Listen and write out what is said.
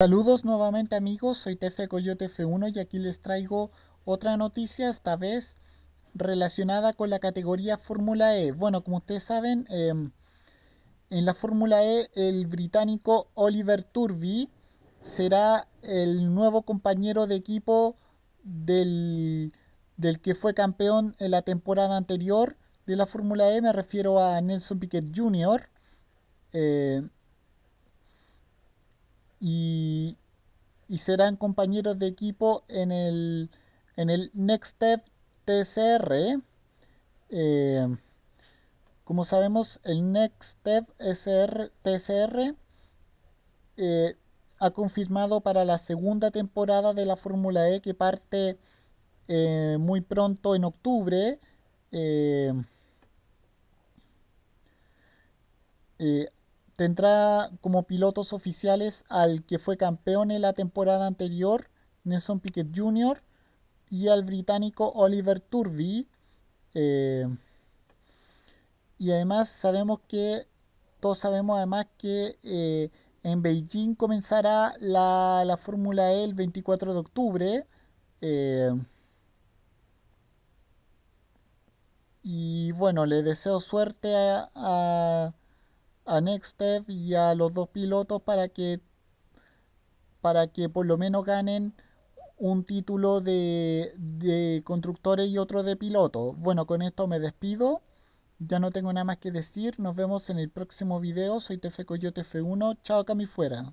Saludos nuevamente amigos, soy Tefe Coyote F1 y aquí les traigo otra noticia, esta vez relacionada con la categoría Fórmula E. Bueno, como ustedes saben, em, en la Fórmula E el británico Oliver Turvey será el nuevo compañero de equipo del, que fue campeón en la temporada anterior de la Fórmula E, me refiero a Nelson Piquet Jr. Eh, y y serán compañeros de equipo en el, en el Next Step tcr eh, como sabemos, el Next Step SR, TCR eh, ha confirmado para la segunda temporada de la Fórmula E que parte eh, muy pronto en octubre tendrá como pilotos oficiales al que fue campeón en la temporada anterior, Nelson Piquet Jr., y al británico Oliver Turvey. Eh, y además sabemos que, todos sabemos además que eh, en Beijing comenzará la, Fórmula E el 24 de octubre. Eh, y bueno, le deseo suerte a a Nextev y a los dos pilotos para que, para que por lo menos ganen un título de, de constructores y otro de pilotos. Bueno, con esto me despido. Ya no tengo nada más que decir. Nos vemos en el próximo video. Soy Tefe Coyote F1. Chao, Cami Fuera.